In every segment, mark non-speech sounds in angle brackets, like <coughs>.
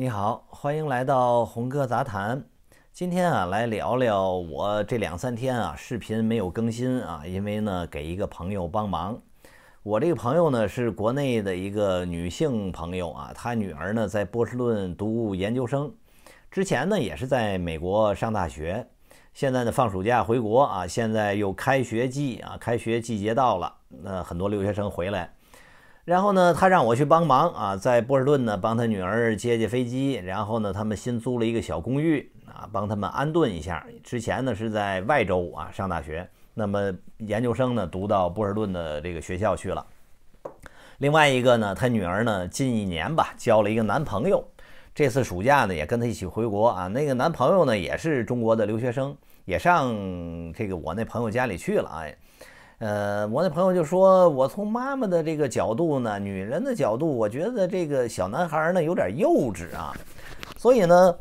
你好，欢迎来到红哥杂谈。今天啊，来聊聊我这两三天啊，视频没有更新啊，因为呢，给一个朋友帮忙。我这个朋友呢，是国内的一个女性朋友啊，她女儿呢，在波士顿读研究生，之前呢，也是在美国上大学，现在呢，放暑假回国啊，现在又开学季啊，开学季节到了，那很多留学生回来。然后呢，他让我去帮忙啊，在波士顿呢帮他女儿接接飞机。然后呢，他们新租了一个小公寓啊，帮他们安顿一下。之前呢是在外州啊上大学，那么研究生呢读到波士顿的这个学校去了。另外一个呢，他女儿呢近一年吧交了一个男朋友，这次暑假呢也跟他一起回国啊。那个男朋友呢也是中国的留学生，也上这个我那朋友家里去了啊。呃，我那朋友就说，我从妈妈的这个角度呢，女人的角度，我觉得这个小男孩呢有点幼稚啊，所以呢，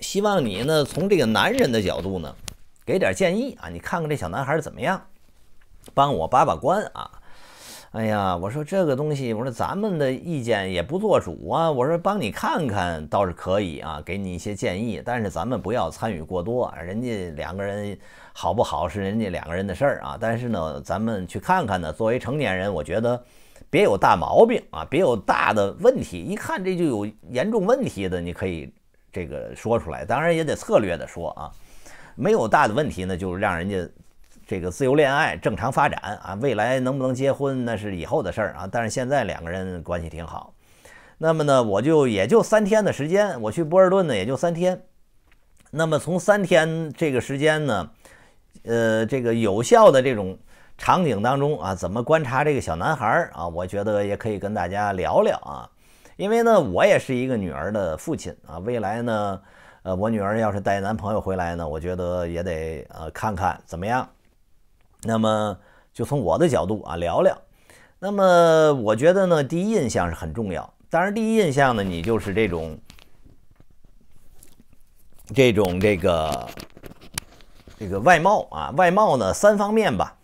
希望你呢从这个男人的角度呢，给点建议啊，你看看这小男孩怎么样，帮我把把关啊。哎呀，我说这个东西，我说咱们的意见也不做主啊，我说帮你看看倒是可以啊，给你一些建议，但是咱们不要参与过多，人家两个人。好不好是人家两个人的事儿啊，但是呢，咱们去看看呢。作为成年人，我觉得别有大毛病啊，别有大的问题。一看这就有严重问题的，你可以这个说出来。当然也得策略的说啊，没有大的问题呢，就是让人家这个自由恋爱、正常发展啊。未来能不能结婚那是以后的事儿啊。但是现在两个人关系挺好，那么呢，我就也就三天的时间，我去波尔顿呢也就三天。那么从三天这个时间呢？呃，这个有效的这种场景当中啊，怎么观察这个小男孩啊？我觉得也可以跟大家聊聊啊，因为呢，我也是一个女儿的父亲啊。未来呢，呃，我女儿要是带男朋友回来呢，我觉得也得呃看看怎么样。那么就从我的角度啊聊聊。那么我觉得呢，第一印象是很重要。当然，第一印象呢，你就是这种，这种这个。这个外貌啊，外貌呢三方面吧，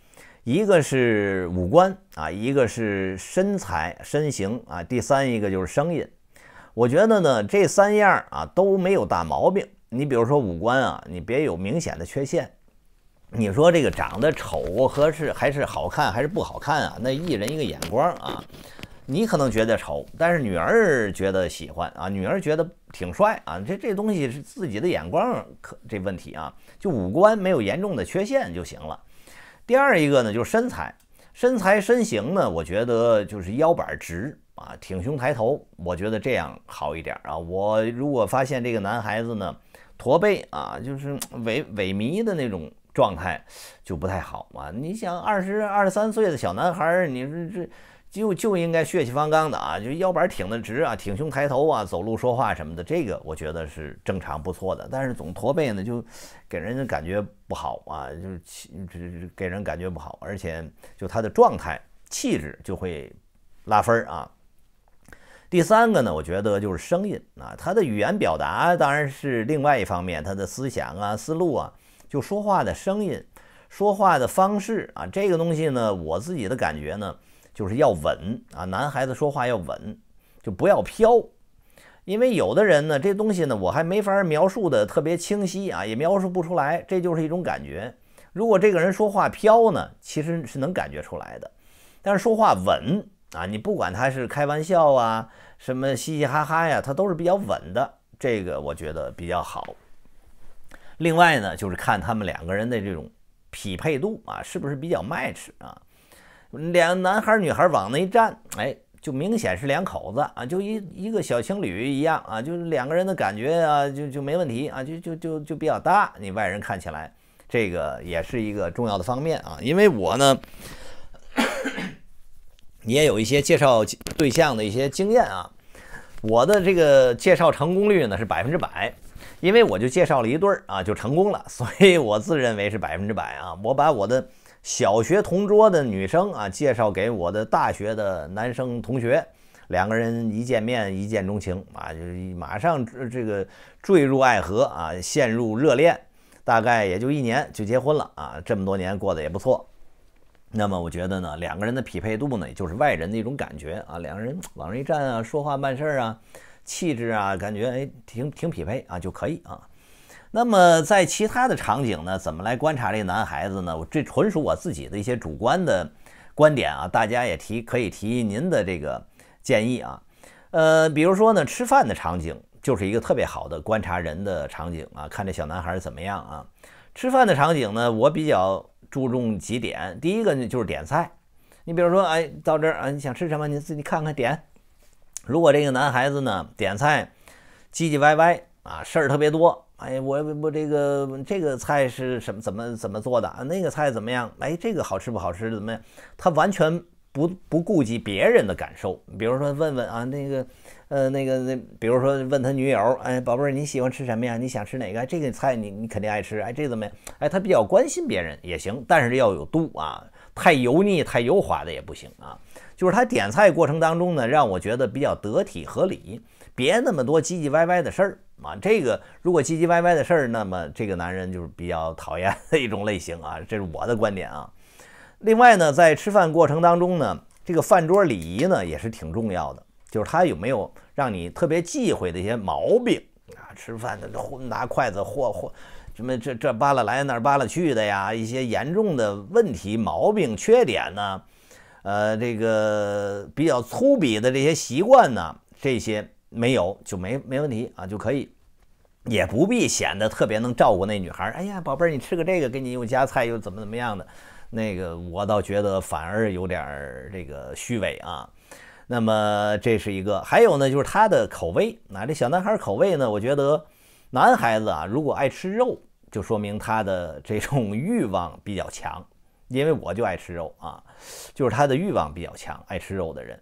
一个是五官啊，一个是身材身形啊，第三一个就是声音。我觉得呢，这三样啊都没有大毛病。你比如说五官啊，你别有明显的缺陷。你说这个长得丑合适还是好看还是不好看啊？那一人一个眼光啊。你可能觉得丑，但是女儿觉得喜欢啊，女儿觉得挺帅啊。这这东西是自己的眼光，可这问题啊，就五官没有严重的缺陷就行了。第二一个呢，就是身材，身材身形呢，我觉得就是腰板直啊，挺胸抬头，我觉得这样好一点啊。我如果发现这个男孩子呢，驼背啊，就是萎萎靡的那种状态，就不太好嘛。你想，二十二三岁的小男孩，你说这。就就应该血气方刚的啊，就腰板挺得直啊，挺胸抬头啊，走路说话什么的，这个我觉得是正常不错的。但是总驼背呢，就给人感觉不好啊，就是给给人感觉不好，而且就他的状态、气质就会拉分儿啊。第三个呢，我觉得就是声音啊，他的语言表达当然是另外一方面，他的思想啊、思路啊，就说话的声音、说话的方式啊，这个东西呢，我自己的感觉呢。就是要稳啊，男孩子说话要稳，就不要飘。因为有的人呢，这东西呢，我还没法描述的特别清晰啊，也描述不出来，这就是一种感觉。如果这个人说话飘呢，其实是能感觉出来的。但是说话稳啊，你不管他是开玩笑啊，什么嘻嘻哈哈呀，他都是比较稳的，这个我觉得比较好。另外呢，就是看他们两个人的这种匹配度啊，是不是比较 match 啊？两男孩女孩往那一站，哎，就明显是两口子啊，就一一个小情侣一样啊，就是两个人的感觉啊，就就没问题啊，就就就就比较搭。你外人看起来，这个也是一个重要的方面啊。因为我呢，你也有一些介绍对象的一些经验啊，我的这个介绍成功率呢是百分之百，因为我就介绍了一对儿啊就成功了，所以我自认为是百分之百啊。我把我的。小学同桌的女生啊，介绍给我的大学的男生同学，两个人一见面一见钟情啊，就是马上这个坠入爱河啊，陷入热恋，大概也就一年就结婚了啊。这么多年过得也不错。那么我觉得呢，两个人的匹配度呢，也就是外人的一种感觉啊，两个人往一站啊，说话办事啊，气质啊，感觉哎挺挺匹配啊，就可以啊。那么在其他的场景呢，怎么来观察这个男孩子呢？我这纯属我自己的一些主观的观点啊，大家也提可以提您的这个建议啊。呃，比如说呢，吃饭的场景就是一个特别好的观察人的场景啊，看这小男孩怎么样啊。吃饭的场景呢，我比较注重几点，第一个呢就是点菜。你比如说，哎，到这儿啊，你想吃什么？你自己看看点。如果这个男孩子呢点菜，唧唧歪歪啊，事儿特别多。哎，我我这个这个菜是什么？怎么怎么做的啊？那个菜怎么样？哎，这个好吃不好吃？怎么样？他完全不不顾及别人的感受。比如说问问啊，那个，呃，那个那，比如说问他女友，哎，宝贝儿，你喜欢吃什么呀？你想吃哪个？这个菜你你肯定爱吃。哎，这怎么样？哎，他比较关心别人也行，但是要有度啊，太油腻、太油滑的也不行啊。就是他点菜过程当中呢，让我觉得比较得体合理。别那么多唧唧歪歪的事儿啊！这个如果唧唧歪歪的事儿，那么这个男人就是比较讨厌的一种类型啊，<laughs> 这是我的观点啊。另外呢，在吃饭过程当中呢，这个饭桌礼仪呢也是挺重要的，就是他有没有让你特别忌讳的一些毛病啊？吃饭的拿筷子或或什么这这扒拉来那扒拉去的呀，一些严重的问题、毛病、缺点呢？呃，这个比较粗鄙的这些习惯呢，这些。没有就没没问题啊，就可以，也不必显得特别能照顾那女孩。哎呀，宝贝儿，你吃个这个，给你又夹菜又怎么怎么样的？那个我倒觉得反而有点儿这个虚伪啊。那么这是一个，还有呢，就是他的口味。那这小男孩口味呢？我觉得男孩子啊，如果爱吃肉，就说明他的这种欲望比较强。因为我就爱吃肉啊，就是他的欲望比较强，爱吃肉的人。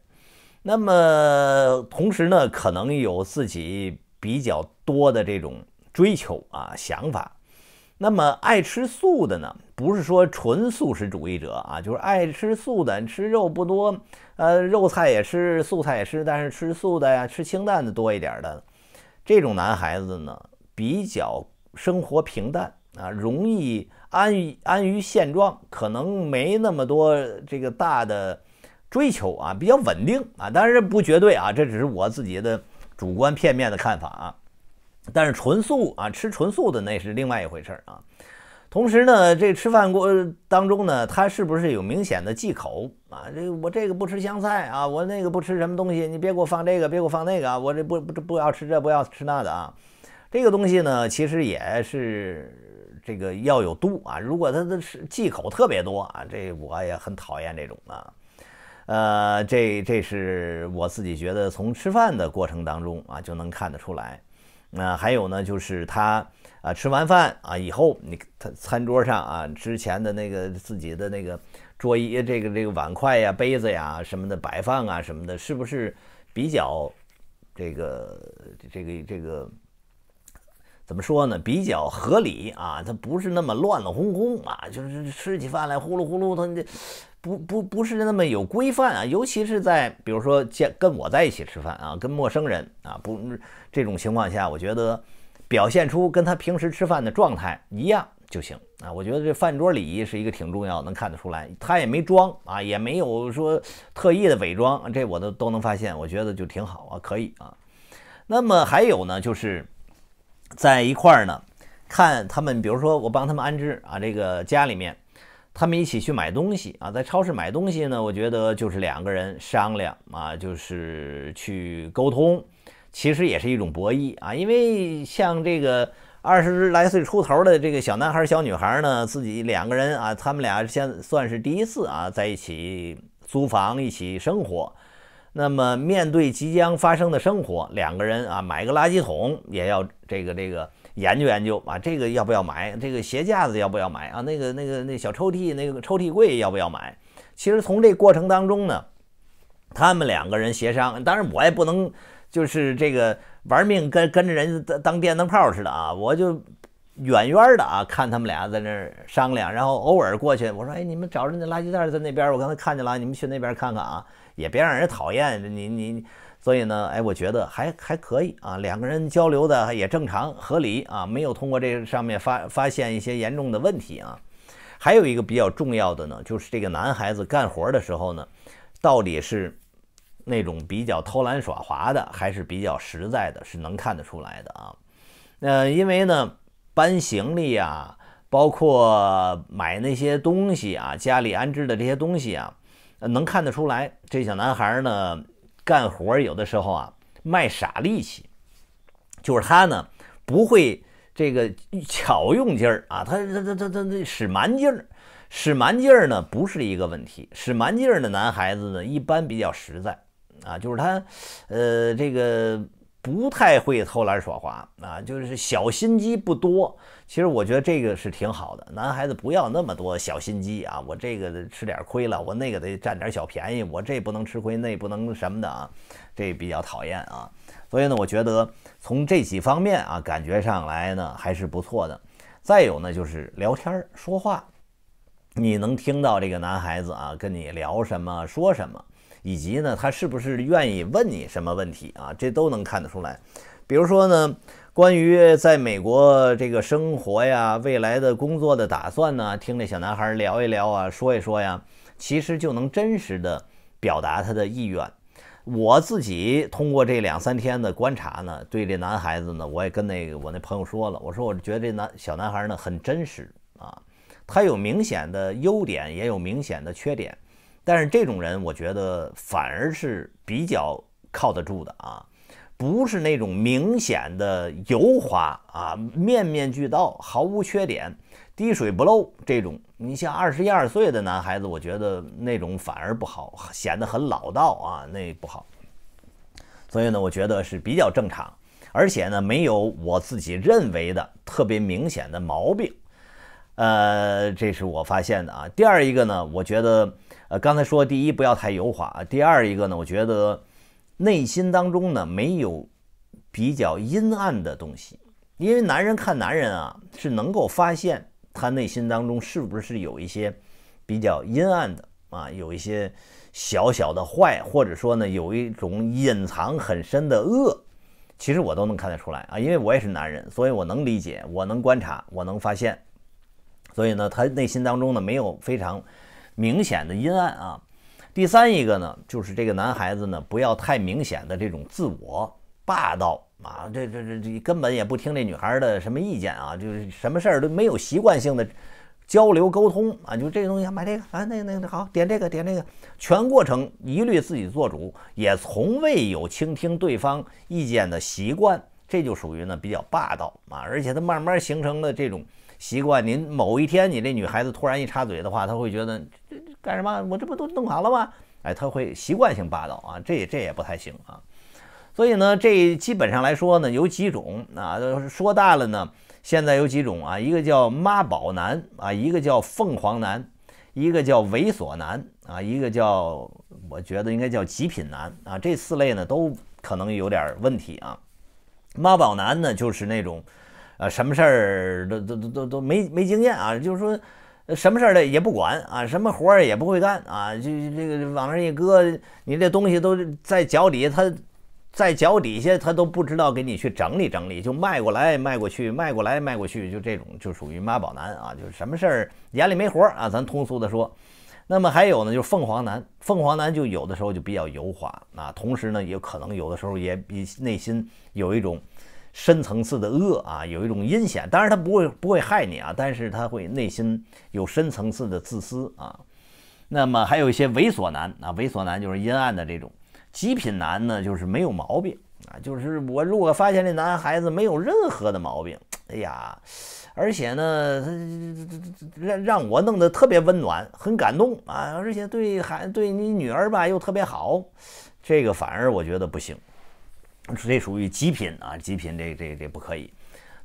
那么同时呢，可能有自己比较多的这种追求啊想法。那么爱吃素的呢，不是说纯素食主义者啊，就是爱吃素的，吃肉不多，呃，肉菜也吃，素菜也吃，但是吃素的呀，吃清淡的多一点的。这种男孩子呢，比较生活平淡啊，容易安于安于现状，可能没那么多这个大的。追求啊，比较稳定啊，当然不绝对啊，这只是我自己的主观片面的看法啊。但是纯素啊，吃纯素的那是另外一回事儿啊。同时呢，这吃饭过当中呢，他是不是有明显的忌口啊？这我这个不吃香菜啊，我那个不吃什么东西，你别给我放这个，别给我放那个啊，我这不不不要吃这，不要吃那的啊。这个东西呢，其实也是这个要有度啊。如果他的忌口特别多啊，这我也很讨厌这种啊。呃，这这是我自己觉得，从吃饭的过程当中啊，就能看得出来。那还有呢，就是他啊，吃完饭啊以后，你他餐桌上啊之前的那个自己的那个桌椅，这个这个碗筷呀、杯子呀什么的摆放啊什么的，是不是比较这个这个这个？怎么说呢？比较合理啊，他不是那么乱乱哄哄啊，就是吃起饭来呼噜呼噜，他这不不不是那么有规范啊。尤其是在比如说见跟我在一起吃饭啊，跟陌生人啊不这种情况下，我觉得表现出跟他平时吃饭的状态一样就行啊。我觉得这饭桌礼仪是一个挺重要，能看得出来，他也没装啊，也没有说特意的伪装，这我都都能发现，我觉得就挺好啊，可以啊。那么还有呢，就是。在一块儿呢，看他们，比如说我帮他们安置啊，这个家里面，他们一起去买东西啊，在超市买东西呢，我觉得就是两个人商量啊，就是去沟通，其实也是一种博弈啊，因为像这个二十来岁出头的这个小男孩、小女孩呢，自己两个人啊，他们俩现算是第一次啊，在一起租房一起生活。那么，面对即将发生的生活，两个人啊，买个垃圾桶也要这个这个研究研究啊，这个要不要买？这个鞋架子要不要买啊？那个那个那小抽屉那个抽屉柜要不要买？其实从这过程当中呢，他们两个人协商，当然我也不能就是这个玩命跟跟着人当电灯泡似的啊，我就远远的啊看他们俩在那儿商量，然后偶尔过去我说，哎，你们找着那垃圾袋在那边，我刚才看见了，你们去那边看看啊。也别让人讨厌你，你，所以呢，哎，我觉得还还可以啊，两个人交流的也正常合理啊，没有通过这上面发发现一些严重的问题啊。还有一个比较重要的呢，就是这个男孩子干活的时候呢，到底是那种比较偷懒耍滑的，还是比较实在的，是能看得出来的啊。呃，因为呢，搬行李啊，包括买那些东西啊，家里安置的这些东西啊。能看得出来，这小男孩呢，干活有的时候啊，卖傻力气，就是他呢，不会这个巧用劲儿啊，他他他他他使蛮劲儿，使蛮劲儿呢不是一个问题，使蛮劲儿的男孩子呢，一般比较实在啊，就是他，呃，这个。不太会偷懒耍滑啊，就是小心机不多。其实我觉得这个是挺好的，男孩子不要那么多小心机啊。我这个吃点亏了，我那个得占点小便宜，我这不能吃亏，那不能什么的啊，这比较讨厌啊。所以呢，我觉得从这几方面啊，感觉上来呢还是不错的。再有呢，就是聊天说话，你能听到这个男孩子啊跟你聊什么说什么。以及呢，他是不是愿意问你什么问题啊？这都能看得出来。比如说呢，关于在美国这个生活呀、未来的工作的打算呢，听这小男孩聊一聊啊，说一说呀，其实就能真实的表达他的意愿。我自己通过这两三天的观察呢，对这男孩子呢，我也跟那个我那朋友说了，我说我觉得这男小男孩呢很真实啊，他有明显的优点，也有明显的缺点。但是这种人，我觉得反而是比较靠得住的啊，不是那种明显的油滑啊、面面俱到、毫无缺点、滴水不漏这种。你像二十一二岁的男孩子，我觉得那种反而不好，显得很老道啊，那不好。所以呢，我觉得是比较正常，而且呢，没有我自己认为的特别明显的毛病。呃，这是我发现的啊。第二一个呢，我觉得。呃，刚才说第一不要太油滑啊。第二一个呢，我觉得内心当中呢没有比较阴暗的东西，因为男人看男人啊，是能够发现他内心当中是不是有一些比较阴暗的啊，有一些小小的坏，或者说呢有一种隐藏很深的恶，其实我都能看得出来啊，因为我也是男人，所以我能理解，我能观察，我能发现，所以呢，他内心当中呢没有非常。明显的阴暗啊，第三一个呢，就是这个男孩子呢，不要太明显的这种自我霸道啊，这这这这根本也不听这女孩的什么意见啊，就是什么事儿都没有习惯性的交流沟通啊，就这个东西买这个啊，那个那个好点这个点这个，全过程一律自己做主，也从未有倾听对方意见的习惯，这就属于呢比较霸道啊，而且他慢慢形成了这种习惯，您某一天你这女孩子突然一插嘴的话，他会觉得。干什么？我这不都弄好了吗？哎，他会习惯性霸道啊，这也这也不太行啊。所以呢，这基本上来说呢，有几种啊，说大了呢，现在有几种啊，一个叫妈宝男啊，一个叫凤凰男，一个叫猥琐男啊，一个叫我觉得应该叫极品男啊，这四类呢都可能有点问题啊。妈宝男呢就是那种，呃，什么事儿都都都都都没没经验啊，就是说。什么事儿的也不管啊，什么活儿也不会干啊，就这个往那一搁，你这东西都在脚底下，他在脚底下他都不知道给你去整理整理，就迈过来迈过去，迈过来迈过去，就这种就属于妈宝男啊，就是什么事儿眼里没活儿啊，咱通俗的说。那么还有呢，就是凤凰男，凤凰男就有的时候就比较油滑啊，同时呢，也可能有的时候也比内心有一种。深层次的恶啊，有一种阴险，当然他不会不会害你啊，但是他会内心有深层次的自私啊。那么还有一些猥琐男啊，猥琐男就是阴暗的这种。极品男呢，就是没有毛病啊，就是我如果发现这男孩子没有任何的毛病，哎呀，而且呢，他让让我弄得特别温暖，很感动啊，而且对孩对你女儿吧又特别好，这个反而我觉得不行。这属于极品啊，极品，这这这不可以。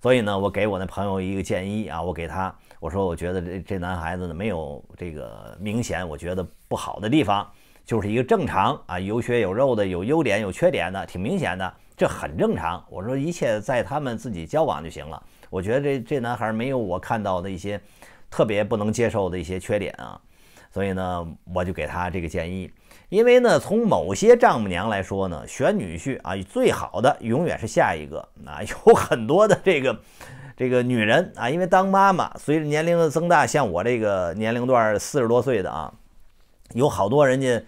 所以呢，我给我那朋友一个建议啊，我给他我说，我觉得这这男孩子呢没有这个明显，我觉得不好的地方，就是一个正常啊，有血有肉的，有优点有缺点的，挺明显的，这很正常。我说一切在他们自己交往就行了。我觉得这这男孩没有我看到的一些特别不能接受的一些缺点啊，所以呢，我就给他这个建议。因为呢，从某些丈母娘来说呢，选女婿啊，最好的永远是下一个。啊。<laughs> 有很多的这个这个女人啊，因为当妈妈随着年龄的增大，像我这个年龄段四十多岁的啊，有好多人家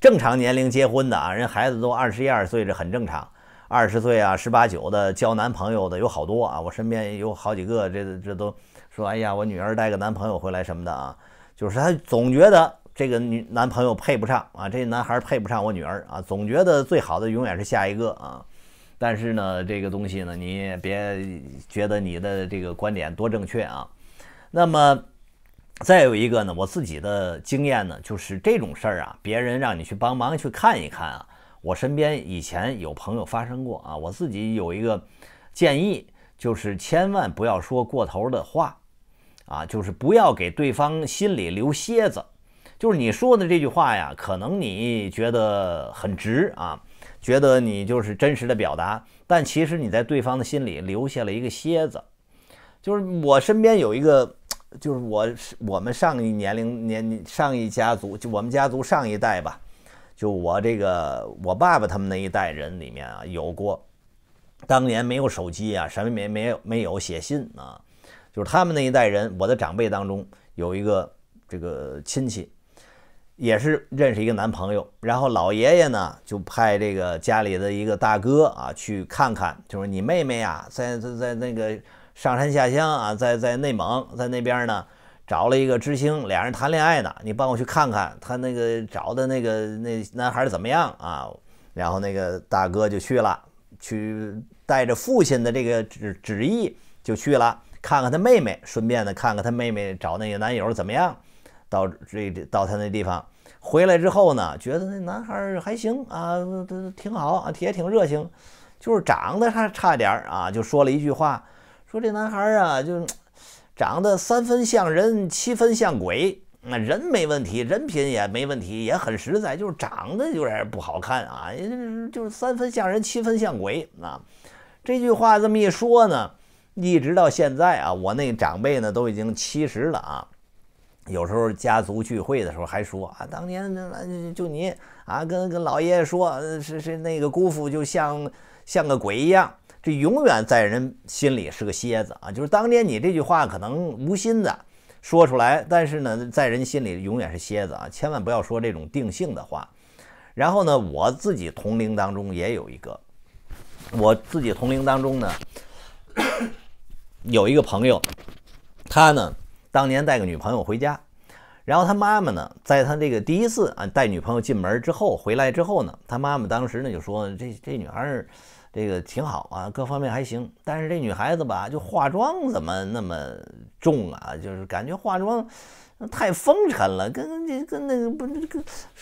正常年龄结婚的啊，人孩子都二十一二岁这很正常。二十岁啊，十八九的交男朋友的有好多啊，我身边有好几个，这这都说哎呀，我女儿带个男朋友回来什么的啊，就是她总觉得。这个女男朋友配不上啊，这男孩配不上我女儿啊，总觉得最好的永远是下一个啊。但是呢，这个东西呢，你也别觉得你的这个观点多正确啊。那么，再有一个呢，我自己的经验呢，就是这种事儿啊，别人让你去帮忙去看一看啊。我身边以前有朋友发生过啊，我自己有一个建议，就是千万不要说过头的话，啊，就是不要给对方心里留楔子。就是你说的这句话呀，可能你觉得很值啊，觉得你就是真实的表达，但其实你在对方的心里留下了一个蝎子。就是我身边有一个，就是我我们上一年龄年上一家族，就我们家族上一代吧，就我这个我爸爸他们那一代人里面啊，有过当年没有手机啊，什么没没有没有写信啊，就是他们那一代人，我的长辈当中有一个这个亲戚。也是认识一个男朋友，然后老爷爷呢就派这个家里的一个大哥啊去看看，就是你妹妹呀，在在在那个上山下乡啊，在在内蒙在那边呢找了一个知青，俩人谈恋爱呢，你帮我去看看他那个找的那个那男孩怎么样啊？然后那个大哥就去了，去带着父亲的这个旨旨意就去了，看看他妹妹，顺便呢看看他妹妹找那个男友怎么样。到这到他那地方回来之后呢，觉得那男孩还行啊，他挺好啊，也挺热情，就是长得还差点啊，就说了一句话，说这男孩啊，就长得三分像人，七分像鬼。那人没问题，人品也没问题，也很实在，就是长得有点不好看啊，就是就是三分像人，七分像鬼啊。这句话这么一说呢，一直到现在啊，我那长辈呢都已经七十了啊。有时候家族聚会的时候还说啊，当年那就你啊，跟跟老爷爷说，是是那个姑父就像像个鬼一样，这永远在人心里是个蝎子啊。就是当年你这句话可能无心的说出来，但是呢，在人心里永远是蝎子啊。千万不要说这种定性的话。然后呢，我自己同龄当中也有一个，我自己同龄当中呢 <coughs> 有一个朋友，他呢。当年带个女朋友回家，然后他妈妈呢，在他这个第一次啊带女朋友进门之后回来之后呢，他妈妈当时呢就说：“这这女孩，这个挺好啊，各方面还行。但是这女孩子吧，就化妆怎么那么重啊？就是感觉化妆太风尘了，跟这跟那个不跟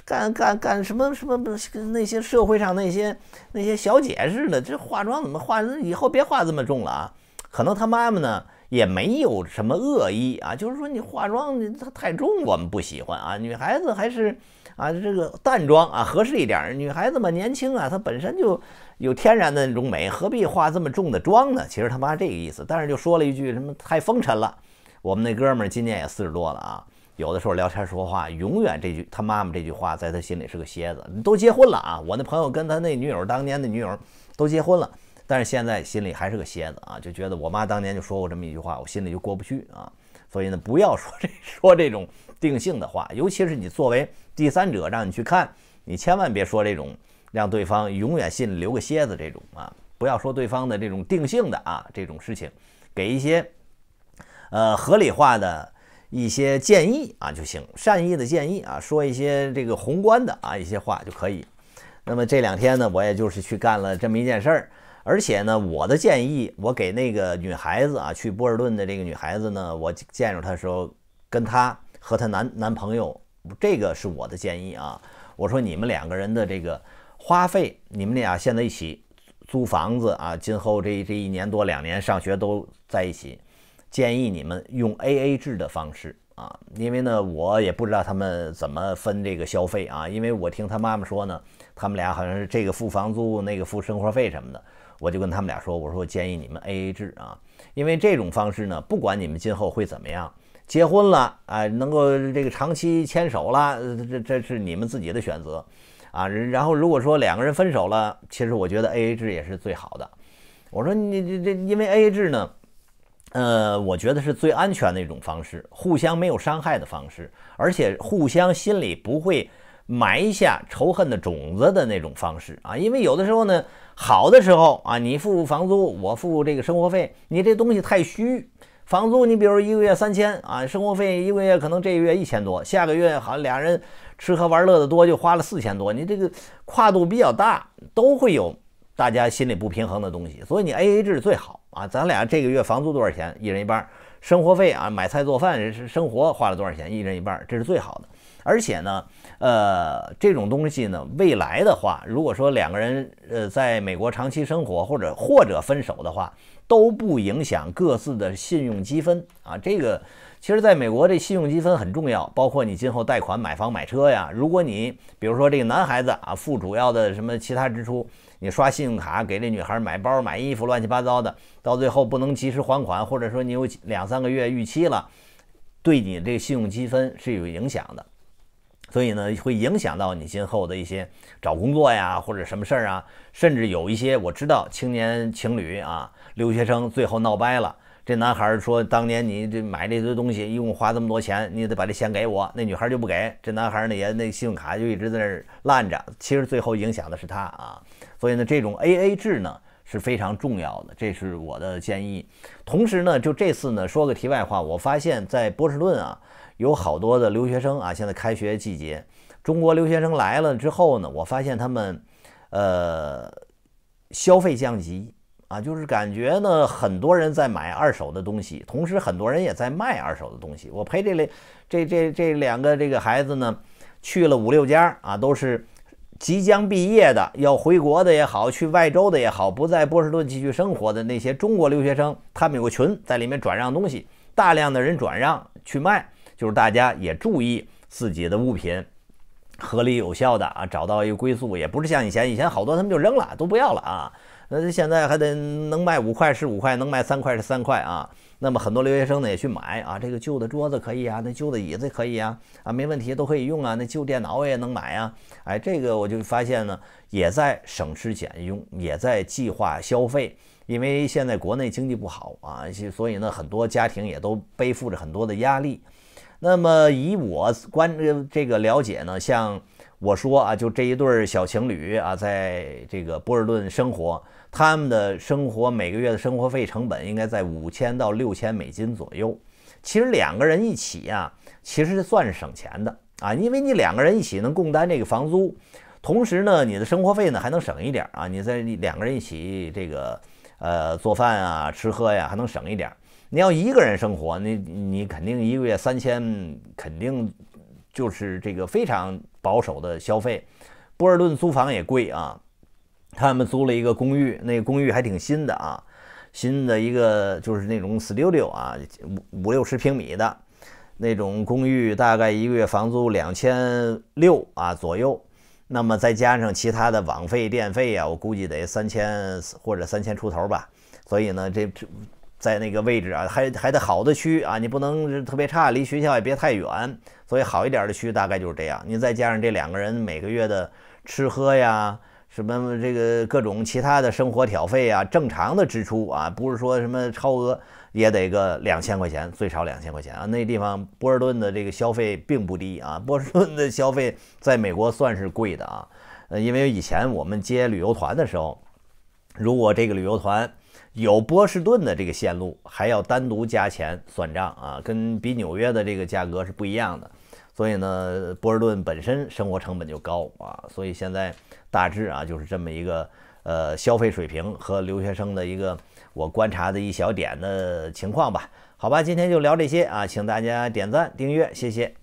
干干干什么什么不跟那些社会上那些那些小姐似的。这化妆怎么化？以后别化这么重了啊！可能他妈妈呢。”也没有什么恶意啊，就是说你化妆它太重，我们不喜欢啊。女孩子还是啊这个淡妆啊合适一点。女孩子嘛年轻啊，她本身就有天然的那种美，何必化这么重的妆呢？其实他妈这个意思，但是就说了一句什么太风尘了。我们那哥们儿今年也四十多了啊，有的时候聊天说话，永远这句他妈妈这句话在他心里是个蝎子。都结婚了啊，我那朋友跟他那女友当年的女友都结婚了。但是现在心里还是个蝎子啊，就觉得我妈当年就说过这么一句话，我心里就过不去啊。所以呢，不要说这 <laughs> 说这种定性的话，尤其是你作为第三者让你去看，你千万别说这种让对方永远心里留个蝎子这种啊，不要说对方的这种定性的啊这种事情，给一些呃合理化的一些建议啊就行，善意的建议啊，说一些这个宏观的啊一些话就可以。那么这两天呢，我也就是去干了这么一件事儿。而且呢，我的建议，我给那个女孩子啊，去波尔顿的这个女孩子呢，我见着她时候，跟她和她男男朋友，这个是我的建议啊。我说你们两个人的这个花费，你们俩现在一起租房子啊，今后这这一年多两年上学都在一起，建议你们用 A A 制的方式啊，因为呢，我也不知道他们怎么分这个消费啊，因为我听他妈妈说呢，他们俩好像是这个付房租，那个付生活费什么的。我就跟他们俩说：“我说我建议你们 A A 制啊，因为这种方式呢，不管你们今后会怎么样，结婚了啊，能够这个长期牵手了，这这是你们自己的选择啊。然后如果说两个人分手了，其实我觉得 A A 制也是最好的。我说你这这，因为 A A 制呢，呃，我觉得是最安全的一种方式，互相没有伤害的方式，而且互相心里不会埋下仇恨的种子的那种方式啊。因为有的时候呢。”好的时候啊，你付房租，我付这个生活费。你这东西太虚，房租你比如一个月三千啊，生活费一个月可能这个月一千多，下个月好俩人吃喝玩乐的多，就花了四千多。你这个跨度比较大，都会有大家心里不平衡的东西。所以你 A A 制最好啊，咱俩这个月房租多少钱，一人一半。生活费啊，买菜做饭是生活花了多少钱，一人一半，这是最好的。而且呢，呃，这种东西呢，未来的话，如果说两个人呃在美国长期生活，或者或者分手的话，都不影响各自的信用积分啊，这个。其实，在美国，这信用积分很重要，包括你今后贷款、买房、买车呀。如果你，比如说这个男孩子啊，付主要的什么其他支出，你刷信用卡给这女孩买包、买衣服，乱七八糟的，到最后不能及时还款，或者说你有两三个月逾期了，对你这信用积分是有影响的。所以呢，会影响到你今后的一些找工作呀，或者什么事儿啊，甚至有一些我知道青年情侣啊、留学生最后闹掰了。这男孩说：“当年你这买这堆东西一共花这么多钱，你得把这钱给我。”那女孩就不给。这男孩呢也那信用卡就一直在那儿烂着。其实最后影响的是他啊。所以呢，这种 AA 制呢是非常重要的，这是我的建议。同时呢，就这次呢说个题外话，我发现在波士顿啊有好多的留学生啊，现在开学季节，中国留学生来了之后呢，我发现他们，呃，消费降级。啊，就是感觉呢，很多人在买二手的东西，同时很多人也在卖二手的东西。我陪这类这这这两个这个孩子呢，去了五六家啊，都是即将毕业的、要回国的也好，去外州的也好，不在波士顿继续生活的那些中国留学生，他们有个群，在里面转让东西，大量的人转让去卖。就是大家也注意自己的物品，合理有效的啊，找到一个归宿，也不是像以前，以前好多他们就扔了，都不要了啊。那现在还得能卖五块是五块，能卖三块是三块啊。那么很多留学生呢也去买啊，这个旧的桌子可以啊，那旧的椅子可以啊，啊没问题都可以用啊。那旧电脑我也能买啊。哎，这个我就发现呢，也在省吃俭用，也在计划消费。因为现在国内经济不好啊，所以呢，很多家庭也都背负着很多的压力。那么以我关这个了解呢，像我说啊，就这一对小情侣啊，在这个波尔顿生活。他们的生活每个月的生活费成本应该在五千到六千美金左右。其实两个人一起呀，其实算省钱的啊，因为你两个人一起能共担这个房租，同时呢，你的生活费呢还能省一点啊。你在两个人一起这个呃做饭啊、吃喝呀，还能省一点。你要一个人生活，你你肯定一个月三千，肯定就是这个非常保守的消费。波尔顿租房也贵啊。他们租了一个公寓，那公寓还挺新的啊，新的一个就是那种 studio 啊，五五六十平米的那种公寓，大概一个月房租两千六啊左右，那么再加上其他的网费、电费呀，我估计得三千或者三千出头吧。所以呢，这在那个位置啊，还还得好的区啊，你不能特别差，离学校也别太远。所以好一点的区大概就是这样。你再加上这两个人每个月的吃喝呀。什么这个各种其他的生活挑费啊，正常的支出啊，不是说什么超额也得个两千块钱，最少两千块钱啊。那地方波士顿的这个消费并不低啊，波士顿的消费在美国算是贵的啊。呃，因为以前我们接旅游团的时候，如果这个旅游团有波士顿的这个线路，还要单独加钱算账啊，跟比纽约的这个价格是不一样的。所以呢，波士顿本身生活成本就高啊，所以现在。大致啊，就是这么一个，呃，消费水平和留学生的一个我观察的一小点的情况吧。好吧，今天就聊这些啊，请大家点赞、订阅，谢谢。